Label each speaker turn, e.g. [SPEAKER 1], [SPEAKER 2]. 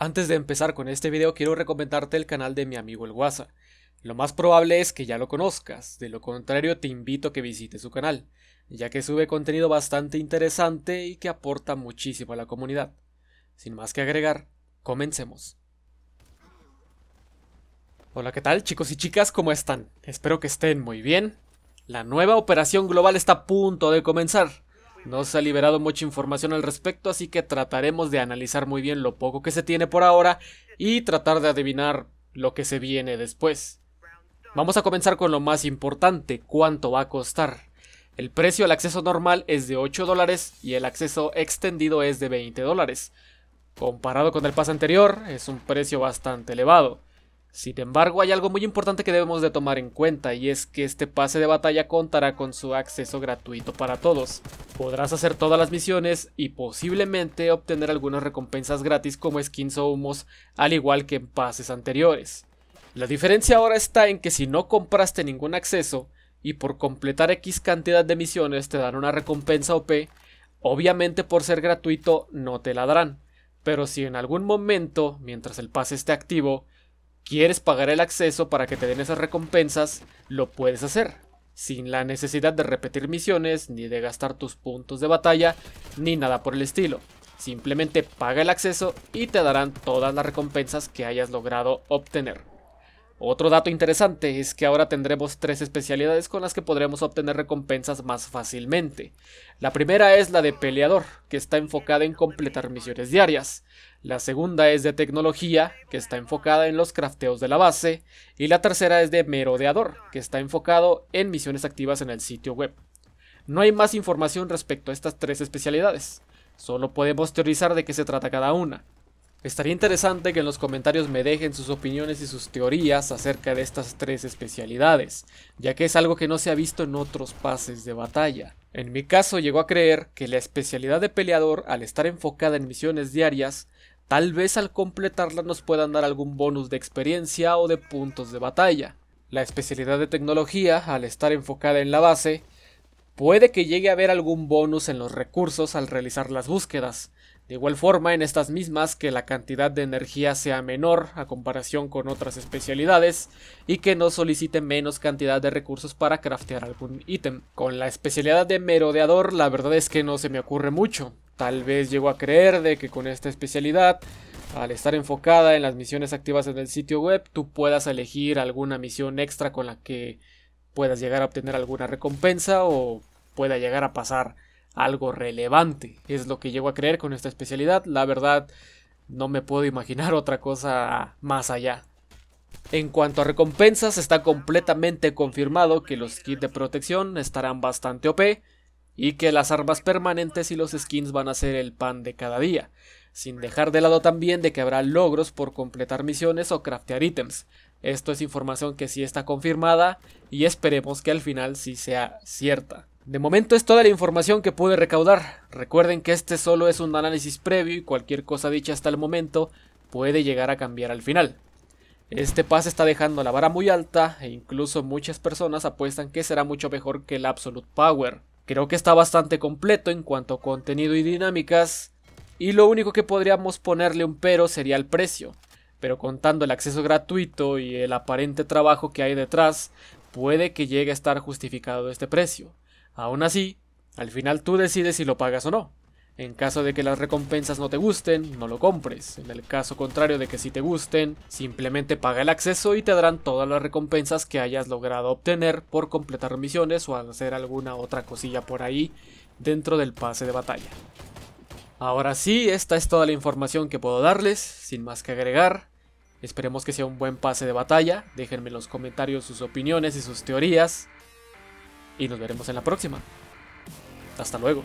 [SPEAKER 1] Antes de empezar con este video quiero recomendarte el canal de mi amigo el Guasa. Lo más probable es que ya lo conozcas, de lo contrario te invito a que visites su canal, ya que sube contenido bastante interesante y que aporta muchísimo a la comunidad. Sin más que agregar, comencemos. Hola, ¿qué tal chicos y chicas? ¿Cómo están? Espero que estén muy bien. La nueva operación global está a punto de comenzar. No se ha liberado mucha información al respecto, así que trataremos de analizar muy bien lo poco que se tiene por ahora y tratar de adivinar lo que se viene después. Vamos a comenzar con lo más importante, cuánto va a costar. El precio al acceso normal es de 8 dólares y el acceso extendido es de 20 dólares. Comparado con el paso anterior, es un precio bastante elevado. Sin embargo, hay algo muy importante que debemos de tomar en cuenta y es que este pase de batalla contará con su acceso gratuito para todos. Podrás hacer todas las misiones y posiblemente obtener algunas recompensas gratis como skins o humos, al igual que en pases anteriores. La diferencia ahora está en que si no compraste ningún acceso y por completar X cantidad de misiones te dan una recompensa OP, obviamente por ser gratuito no te la darán. Pero si en algún momento, mientras el pase esté activo, quieres pagar el acceso para que te den esas recompensas, lo puedes hacer, sin la necesidad de repetir misiones, ni de gastar tus puntos de batalla, ni nada por el estilo. Simplemente paga el acceso y te darán todas las recompensas que hayas logrado obtener. Otro dato interesante es que ahora tendremos tres especialidades con las que podremos obtener recompensas más fácilmente. La primera es la de peleador, que está enfocada en completar misiones diarias. La segunda es de tecnología, que está enfocada en los crafteos de la base. Y la tercera es de merodeador, que está enfocado en misiones activas en el sitio web. No hay más información respecto a estas tres especialidades. Solo podemos teorizar de qué se trata cada una. Estaría interesante que en los comentarios me dejen sus opiniones y sus teorías acerca de estas tres especialidades, ya que es algo que no se ha visto en otros pases de batalla. En mi caso llego a creer que la especialidad de peleador, al estar enfocada en misiones diarias, tal vez al completarla nos puedan dar algún bonus de experiencia o de puntos de batalla. La especialidad de tecnología, al estar enfocada en la base, puede que llegue a haber algún bonus en los recursos al realizar las búsquedas, de igual forma, en estas mismas que la cantidad de energía sea menor a comparación con otras especialidades y que no solicite menos cantidad de recursos para craftear algún ítem. Con la especialidad de merodeador, la verdad es que no se me ocurre mucho. Tal vez llego a creer de que con esta especialidad, al estar enfocada en las misiones activas en el sitio web, tú puedas elegir alguna misión extra con la que puedas llegar a obtener alguna recompensa o pueda llegar a pasar algo relevante. Es lo que llego a creer con esta especialidad. La verdad, no me puedo imaginar otra cosa más allá. En cuanto a recompensas, está completamente confirmado que los kits de protección estarán bastante OP y que las armas permanentes y los skins van a ser el pan de cada día, sin dejar de lado también de que habrá logros por completar misiones o craftear ítems. Esto es información que sí está confirmada y esperemos que al final sí sea cierta. De momento es toda la información que pude recaudar. Recuerden que este solo es un análisis previo y cualquier cosa dicha hasta el momento puede llegar a cambiar al final. Este pase está dejando la vara muy alta e incluso muchas personas apuestan que será mucho mejor que el Absolute Power. Creo que está bastante completo en cuanto a contenido y dinámicas y lo único que podríamos ponerle un pero sería el precio. Pero contando el acceso gratuito y el aparente trabajo que hay detrás, puede que llegue a estar justificado este precio. Aún así, al final tú decides si lo pagas o no. En caso de que las recompensas no te gusten, no lo compres. En el caso contrario de que sí te gusten, simplemente paga el acceso y te darán todas las recompensas que hayas logrado obtener por completar misiones o hacer alguna otra cosilla por ahí dentro del pase de batalla. Ahora sí, esta es toda la información que puedo darles, sin más que agregar. Esperemos que sea un buen pase de batalla. Déjenme en los comentarios sus opiniones y sus teorías. Y nos veremos en la próxima. Hasta luego.